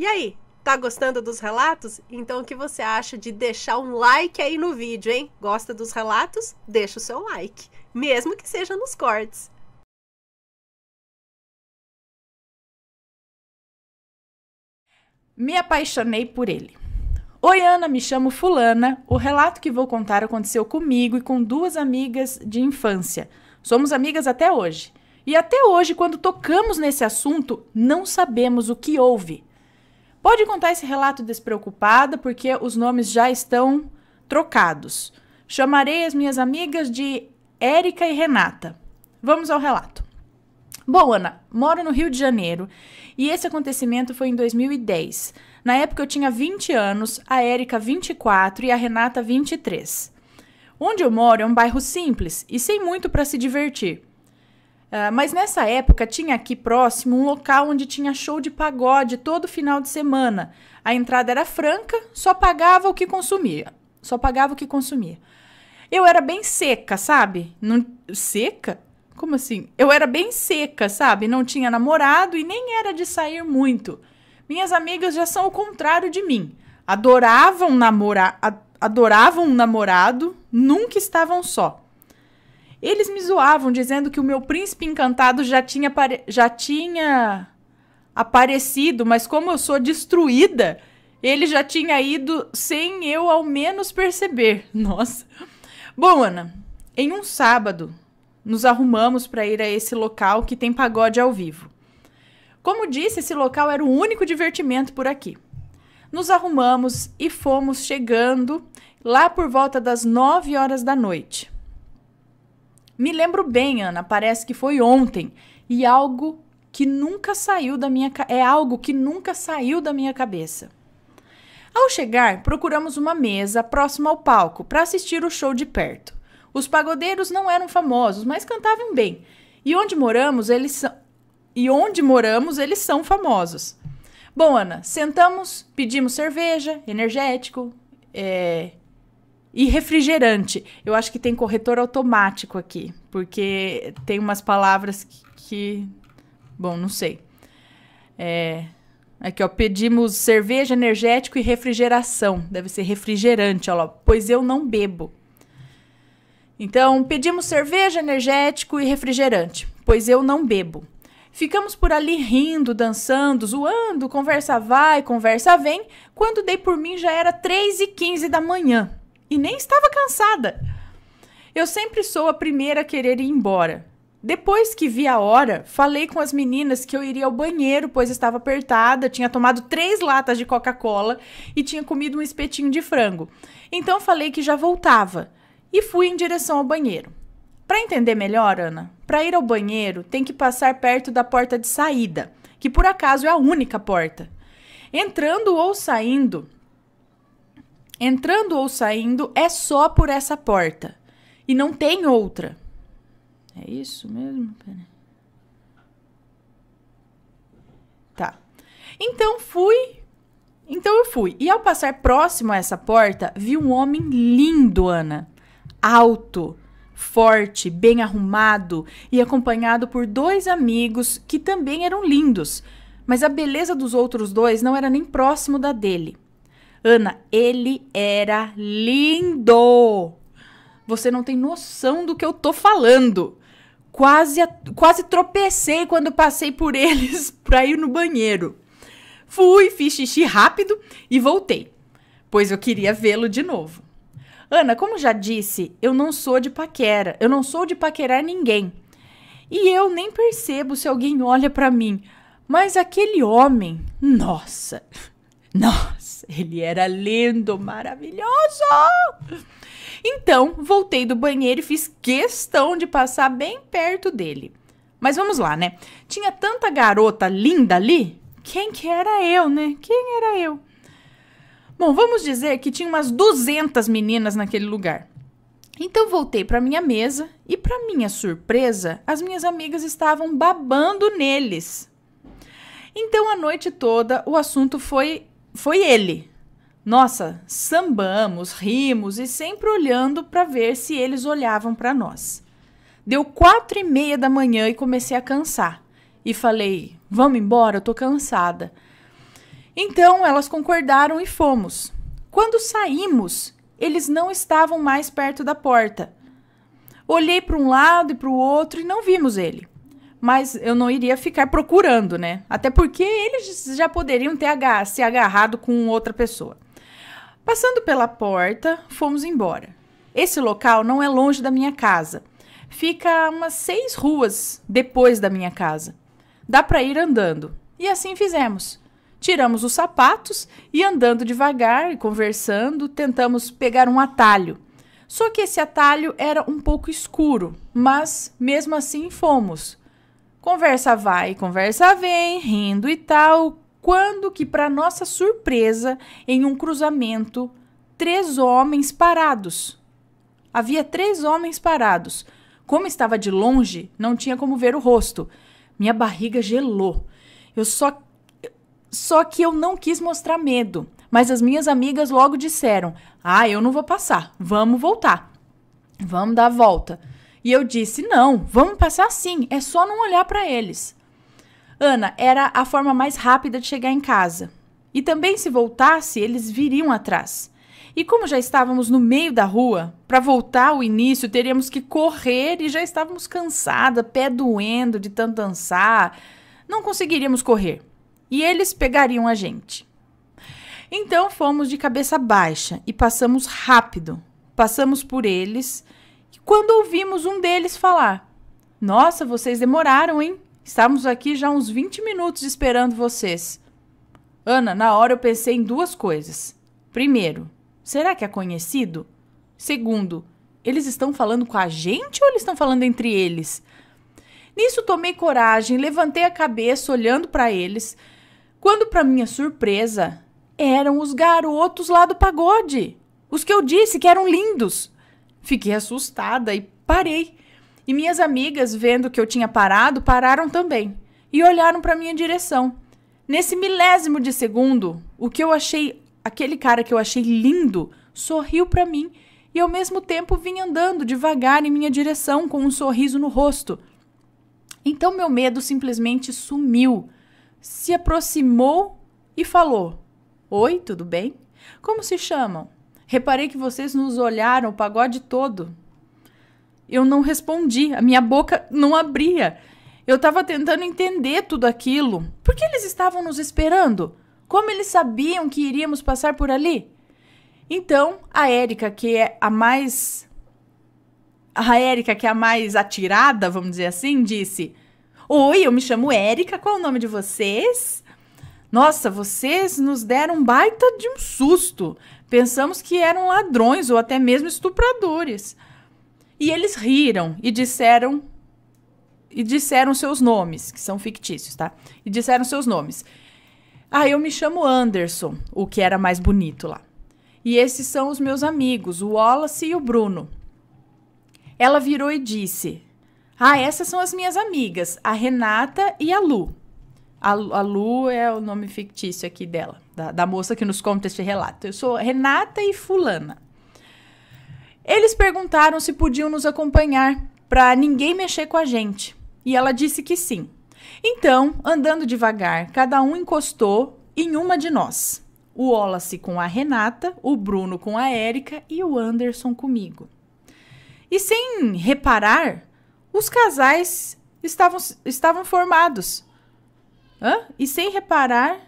E aí, tá gostando dos relatos? Então o que você acha de deixar um like aí no vídeo, hein? Gosta dos relatos? Deixa o seu like, mesmo que seja nos cortes. Me apaixonei por ele. Oi, Ana, me chamo Fulana. O relato que vou contar aconteceu comigo e com duas amigas de infância. Somos amigas até hoje. E até hoje, quando tocamos nesse assunto, não sabemos o que houve. Pode contar esse relato despreocupada, porque os nomes já estão trocados. Chamarei as minhas amigas de Érica e Renata. Vamos ao relato. Bom, Ana, moro no Rio de Janeiro e esse acontecimento foi em 2010. Na época eu tinha 20 anos, a Érica 24 e a Renata 23. Onde eu moro é um bairro simples e sem muito para se divertir. Uh, mas nessa época tinha aqui próximo um local onde tinha show de pagode todo final de semana. A entrada era franca, só pagava o que consumia. Só pagava o que consumia. Eu era bem seca, sabe? Não... Seca? Como assim? Eu era bem seca, sabe? Não tinha namorado e nem era de sair muito. Minhas amigas já são o contrário de mim. Adoravam namorar, adoravam um namorado, nunca estavam só. Eles me zoavam dizendo que o meu príncipe encantado já tinha, já tinha aparecido, mas como eu sou destruída, ele já tinha ido sem eu ao menos perceber. Nossa. Bom, Ana, em um sábado nos arrumamos para ir a esse local que tem pagode ao vivo. Como disse, esse local era o único divertimento por aqui. Nos arrumamos e fomos chegando lá por volta das 9 horas da noite. Me lembro bem, Ana, parece que foi ontem. E algo que nunca saiu da minha é algo que nunca saiu da minha cabeça. Ao chegar, procuramos uma mesa próxima ao palco para assistir o show de perto. Os pagodeiros não eram famosos, mas cantavam bem. E onde moramos, eles são e onde moramos, eles são famosos. Bom, Ana, sentamos, pedimos cerveja, energético, é, e refrigerante. Eu acho que tem corretor automático aqui, porque tem umas palavras que. que... Bom, não sei. É. Aqui, ó, pedimos cerveja, energético e refrigeração. Deve ser refrigerante, ó pois eu não bebo. Então, pedimos cerveja, energético e refrigerante, pois eu não bebo. Ficamos por ali rindo, dançando, zoando, conversa vai, conversa vem. Quando dei por mim já era 3 e 15 da manhã. E nem estava cansada. Eu sempre sou a primeira a querer ir embora. Depois que vi a hora, falei com as meninas que eu iria ao banheiro, pois estava apertada, tinha tomado três latas de Coca-Cola e tinha comido um espetinho de frango. Então falei que já voltava e fui em direção ao banheiro. Para entender melhor, Ana, para ir ao banheiro tem que passar perto da porta de saída, que por acaso é a única porta. Entrando ou saindo, entrando ou saindo é só por essa porta e não tem outra. É isso mesmo? Tá. Então fui. Então eu fui. E ao passar próximo a essa porta, vi um homem lindo, Ana. Alto, forte, bem arrumado e acompanhado por dois amigos que também eram lindos. Mas a beleza dos outros dois não era nem próximo da dele. Ana, ele era lindo. Você não tem noção do que eu tô falando. Quase, quase tropecei quando passei por eles pra ir no banheiro. Fui, fiz xixi rápido e voltei, pois eu queria vê-lo de novo. Ana, como já disse, eu não sou de paquera, eu não sou de paquerar ninguém. E eu nem percebo se alguém olha para mim, mas aquele homem, nossa, nossa ele era lindo, maravilhoso! Então, voltei do banheiro e fiz questão de passar bem perto dele. Mas vamos lá, né? Tinha tanta garota linda ali. Quem que era eu, né? Quem era eu? Bom, vamos dizer que tinha umas 200 meninas naquele lugar. Então voltei para minha mesa e, para minha surpresa, as minhas amigas estavam babando neles. Então a noite toda o assunto foi foi ele. Nossa, sambamos, rimos e sempre olhando para ver se eles olhavam para nós. Deu quatro e meia da manhã e comecei a cansar. E falei: Vamos embora, eu tô cansada. Então elas concordaram e fomos. Quando saímos, eles não estavam mais perto da porta. Olhei para um lado e para o outro e não vimos ele mas eu não iria ficar procurando, né? Até porque eles já poderiam ter agar se agarrado com outra pessoa. Passando pela porta, fomos embora. Esse local não é longe da minha casa. Fica umas seis ruas depois da minha casa. Dá para ir andando. E assim fizemos. Tiramos os sapatos e andando devagar e conversando, tentamos pegar um atalho. Só que esse atalho era um pouco escuro, mas mesmo assim fomos. Conversa vai, conversa vem, rindo e tal, quando que, para nossa surpresa, em um cruzamento, três homens parados. Havia três homens parados. Como estava de longe, não tinha como ver o rosto. Minha barriga gelou. Eu só só que eu não quis mostrar medo, mas as minhas amigas logo disseram: "Ah, eu não vou passar. Vamos voltar. Vamos dar a volta." E eu disse: não, vamos passar assim, é só não olhar para eles. Ana, era a forma mais rápida de chegar em casa. E também, se voltasse, eles viriam atrás. E como já estávamos no meio da rua, para voltar ao início teríamos que correr e já estávamos cansada, pé doendo de tanto dançar. Não conseguiríamos correr. E eles pegariam a gente. Então fomos de cabeça baixa e passamos rápido. Passamos por eles quando ouvimos um deles falar: Nossa, vocês demoraram, hein? Estávamos aqui já uns 20 minutos esperando vocês. Ana, na hora eu pensei em duas coisas. Primeiro, será que é conhecido? Segundo, eles estão falando com a gente ou eles estão falando entre eles? Nisso tomei coragem, levantei a cabeça olhando para eles, quando para minha surpresa, eram os garotos lá do pagode, os que eu disse que eram lindos. Fiquei assustada e parei. E minhas amigas, vendo que eu tinha parado, pararam também e olharam para minha direção. Nesse milésimo de segundo, o que eu achei, aquele cara que eu achei lindo, sorriu para mim e ao mesmo tempo vinha andando devagar em minha direção com um sorriso no rosto. Então meu medo simplesmente sumiu, se aproximou e falou: Oi, tudo bem? Como se chamam? Reparei que vocês nos olharam o pagode todo. Eu não respondi, a minha boca não abria. Eu estava tentando entender tudo aquilo. Por que eles estavam nos esperando? Como eles sabiam que iríamos passar por ali? Então, a Érica, que é a mais. A Érica, que é a mais atirada, vamos dizer assim, disse: Oi, eu me chamo Érica, qual é o nome de vocês? Nossa, vocês nos deram baita de um susto. Pensamos que eram ladrões ou até mesmo estupradores. E eles riram e disseram e disseram seus nomes, que são fictícios, tá? E disseram seus nomes. Ah, eu me chamo Anderson, o que era mais bonito lá. E esses são os meus amigos, o Wallace e o Bruno. Ela virou e disse: Ah, essas são as minhas amigas, a Renata e a Lu. A, a Lu é o nome fictício aqui dela, da, da moça que nos conta esse relato. Eu sou Renata e Fulana. Eles perguntaram se podiam nos acompanhar para ninguém mexer com a gente. E ela disse que sim. Então, andando devagar, cada um encostou em uma de nós. O Wallace com a Renata, o Bruno com a Érica e o Anderson comigo. E sem reparar, os casais estavam, estavam formados. Hã? E sem reparar.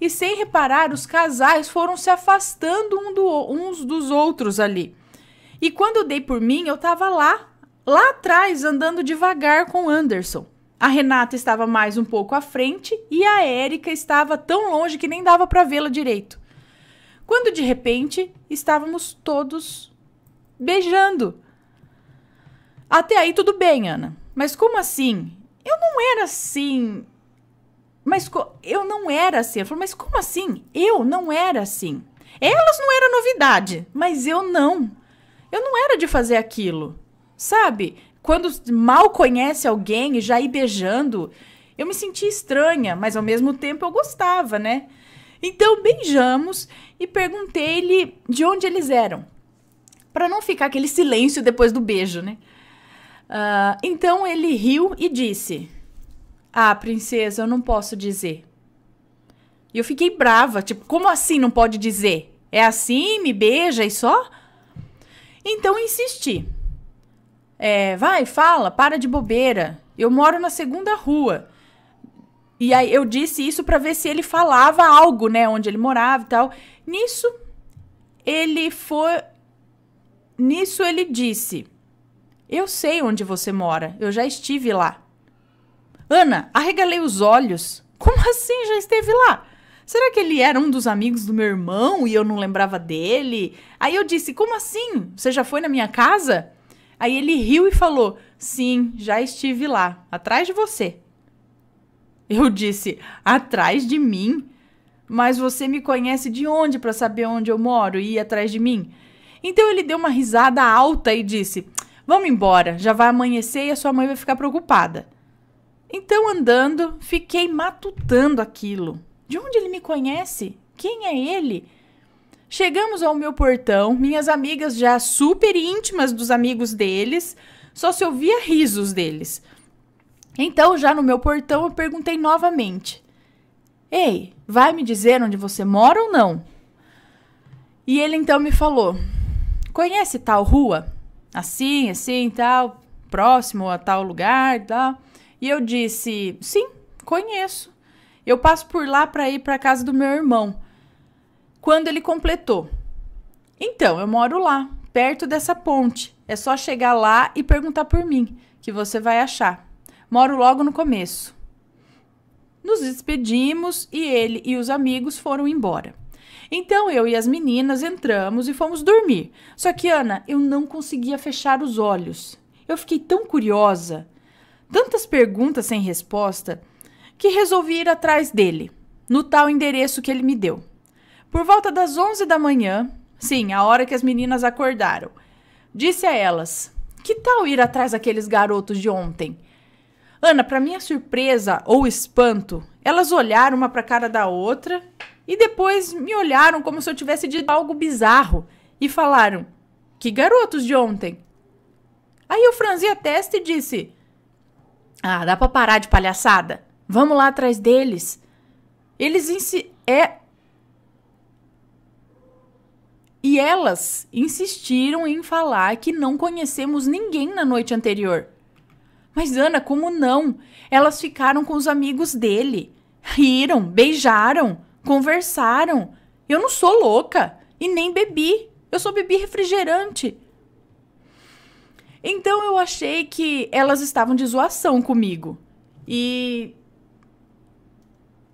E sem reparar, os casais foram se afastando um do, uns dos outros ali. E quando eu dei por mim, eu tava lá, lá atrás, andando devagar com o Anderson. A Renata estava mais um pouco à frente e a Érica estava tão longe que nem dava para vê-la direito. Quando de repente estávamos todos beijando. Até aí tudo bem, Ana. Mas como assim? eu não era assim. Mas eu não era assim. Ela falou, mas como assim? Eu não era assim. Elas não eram novidade, mas eu não. Eu não era de fazer aquilo. Sabe? Quando mal conhece alguém e já ir beijando, eu me senti estranha, mas ao mesmo tempo eu gostava, né? Então beijamos e perguntei-lhe de onde eles eram. Para não ficar aquele silêncio depois do beijo, né? Uh, então ele riu e disse: Ah, princesa, eu não posso dizer. E eu fiquei brava, tipo, como assim não pode dizer? É assim, me beija e só? Então insisti. É, vai, fala, para de bobeira. Eu moro na segunda rua. E aí eu disse isso para ver se ele falava algo, né, onde ele morava e tal. Nisso ele foi nisso ele disse: eu sei onde você mora, eu já estive lá. Ana, arregalei os olhos. Como assim já esteve lá? Será que ele era um dos amigos do meu irmão e eu não lembrava dele? Aí eu disse: Como assim? Você já foi na minha casa? Aí ele riu e falou: Sim, já estive lá, atrás de você. Eu disse: Atrás de mim? Mas você me conhece de onde para saber onde eu moro e ir atrás de mim? Então ele deu uma risada alta e disse: Vamos embora, já vai amanhecer e a sua mãe vai ficar preocupada. Então, andando, fiquei matutando aquilo. De onde ele me conhece? Quem é ele? Chegamos ao meu portão, minhas amigas já super íntimas dos amigos deles, só se ouvia risos deles. Então, já no meu portão, eu perguntei novamente: Ei, vai me dizer onde você mora ou não? E ele então me falou: Conhece tal rua? assim, assim, tal, próximo a tal lugar, tal. E eu disse: "Sim, conheço. Eu passo por lá para ir para casa do meu irmão." Quando ele completou: "Então, eu moro lá, perto dessa ponte. É só chegar lá e perguntar por mim, que você vai achar. Moro logo no começo." Nos despedimos e ele e os amigos foram embora. Então eu e as meninas entramos e fomos dormir. Só que, Ana, eu não conseguia fechar os olhos. Eu fiquei tão curiosa, tantas perguntas sem resposta, que resolvi ir atrás dele, no tal endereço que ele me deu. Por volta das 11 da manhã, sim, a hora que as meninas acordaram, disse a elas: Que tal ir atrás daqueles garotos de ontem? Ana, para minha surpresa ou espanto, elas olharam uma para a cara da outra e depois me olharam como se eu tivesse dito algo bizarro e falaram: Que garotos de ontem! Aí eu franzi a testa e disse: Ah, dá pra parar de palhaçada. Vamos lá atrás deles. Eles insi é e elas insistiram em falar que não conhecemos ninguém na noite anterior. Mas Ana, como não? Elas ficaram com os amigos dele, riram, beijaram conversaram. Eu não sou louca e nem bebi. Eu só bebi refrigerante. Então eu achei que elas estavam de zoação comigo. E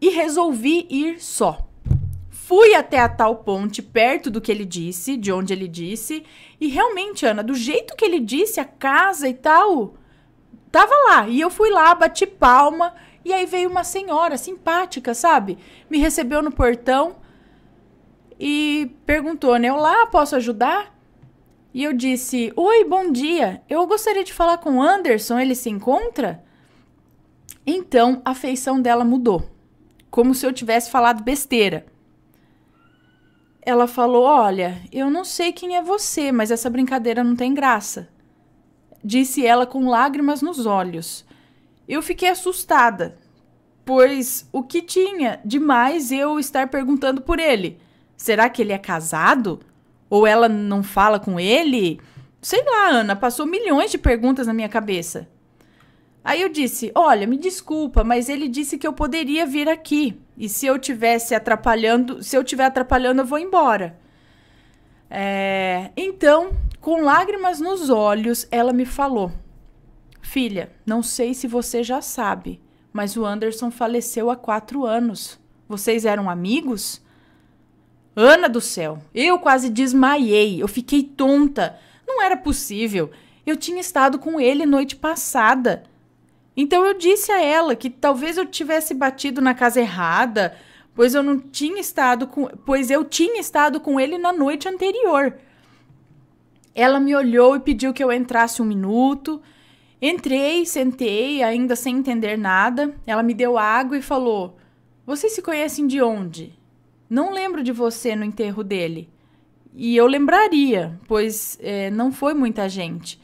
e resolvi ir só. Fui até a tal ponte, perto do que ele disse, de onde ele disse, e realmente, Ana, do jeito que ele disse, a casa e tal, tava lá. E eu fui lá, bati palma e aí veio uma senhora simpática, sabe? Me recebeu no portão e perguntou, né? Olá, posso ajudar? E eu disse: Oi, bom dia. Eu gostaria de falar com Anderson. Ele se encontra? Então a feição dela mudou, como se eu tivesse falado besteira. Ela falou: Olha, eu não sei quem é você, mas essa brincadeira não tem graça. Disse ela com lágrimas nos olhos. Eu fiquei assustada, pois o que tinha de mais eu estar perguntando por ele? Será que ele é casado? Ou ela não fala com ele? Sei lá, Ana, passou milhões de perguntas na minha cabeça. Aí eu disse: Olha, me desculpa, mas ele disse que eu poderia vir aqui. E se eu tivesse atrapalhando, se eu estiver atrapalhando, eu vou embora. É... Então, com lágrimas nos olhos, ela me falou: Filha, não sei se você já sabe, mas o Anderson faleceu há quatro anos. Vocês eram amigos? Ana do céu, eu quase desmaiei, eu fiquei tonta. Não era possível. Eu tinha estado com ele noite passada. Então eu disse a ela que talvez eu tivesse batido na casa errada, pois eu não tinha estado com, pois eu tinha estado com ele na noite anterior. Ela me olhou e pediu que eu entrasse um minuto. Entrei, sentei, ainda sem entender nada. Ela me deu água e falou: Vocês se conhecem de onde? Não lembro de você no enterro dele. E eu lembraria, pois é, não foi muita gente.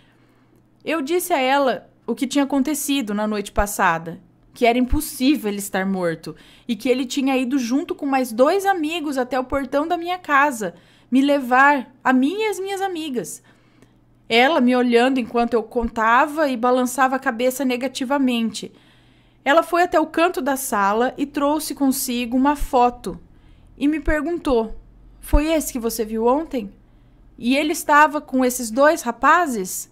Eu disse a ela o que tinha acontecido na noite passada: que era impossível ele estar morto e que ele tinha ido junto com mais dois amigos até o portão da minha casa me levar, a mim e as minhas amigas. Ela me olhando enquanto eu contava e balançava a cabeça negativamente. Ela foi até o canto da sala e trouxe consigo uma foto e me perguntou: Foi esse que você viu ontem? E ele estava com esses dois rapazes?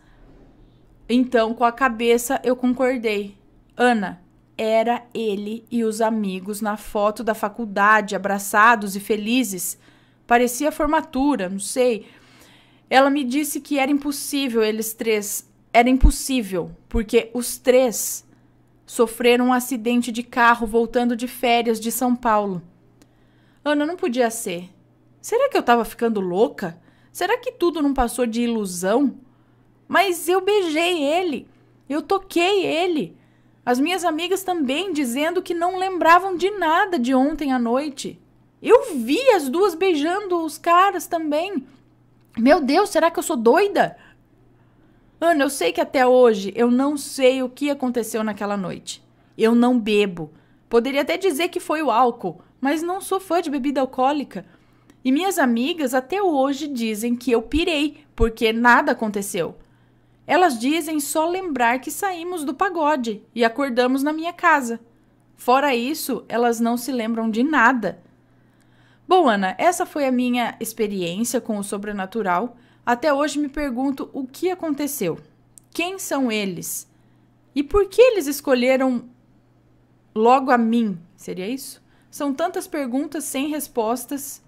Então, com a cabeça, eu concordei. Ana, era ele e os amigos na foto da faculdade, abraçados e felizes. Parecia formatura, não sei. Ela me disse que era impossível eles três. Era impossível, porque os três sofreram um acidente de carro voltando de férias de São Paulo. Ana, não podia ser. Será que eu estava ficando louca? Será que tudo não passou de ilusão? Mas eu beijei ele. Eu toquei ele. As minhas amigas também dizendo que não lembravam de nada de ontem à noite. Eu vi as duas beijando os caras também. Meu Deus, será que eu sou doida? Ana, eu sei que até hoje eu não sei o que aconteceu naquela noite. Eu não bebo. Poderia até dizer que foi o álcool, mas não sou fã de bebida alcoólica. E minhas amigas até hoje dizem que eu pirei, porque nada aconteceu. Elas dizem só lembrar que saímos do pagode e acordamos na minha casa. Fora isso, elas não se lembram de nada. Bom, Ana, essa foi a minha experiência com o sobrenatural. Até hoje me pergunto o que aconteceu. Quem são eles? E por que eles escolheram logo a mim? Seria isso? São tantas perguntas sem respostas.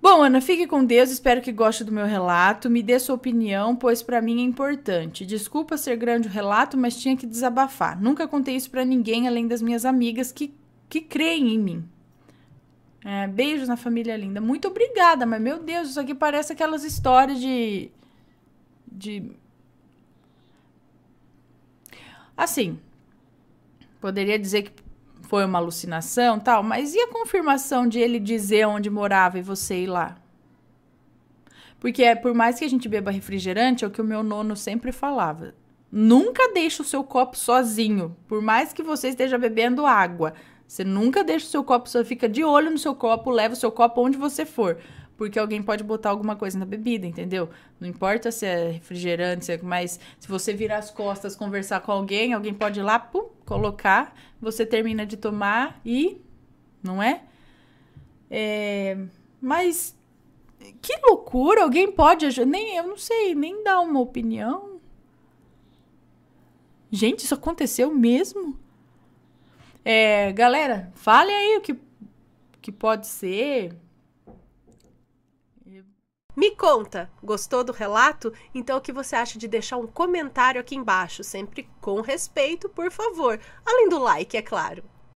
Bom, Ana, fique com Deus, espero que goste do meu relato. Me dê sua opinião, pois para mim é importante. Desculpa ser grande o relato, mas tinha que desabafar. Nunca contei isso para ninguém além das minhas amigas que, que creem em mim. É, beijos na família linda. Muito obrigada, mas meu Deus, isso aqui parece aquelas histórias de. De. Assim. Poderia dizer que foi uma alucinação tal, mas e a confirmação de ele dizer onde morava e você ir lá? Porque é, por mais que a gente beba refrigerante, é o que o meu nono sempre falava. Nunca deixe o seu copo sozinho, por mais que você esteja bebendo água. Você nunca deixa o seu copo, só fica de olho no seu copo, leva o seu copo onde você for. Porque alguém pode botar alguma coisa na bebida, entendeu? Não importa se é refrigerante, se é, mas se você virar as costas, conversar com alguém, alguém pode ir lá, pum, colocar, você termina de tomar e. Não é? é mas. Que loucura! Alguém pode ajudar? Nem, eu não sei, nem dar uma opinião. Gente, isso aconteceu mesmo? É, galera, fale aí o que, que pode ser. Me conta, gostou do relato? Então o que você acha de deixar um comentário aqui embaixo, sempre com respeito, por favor. Além do like, é claro.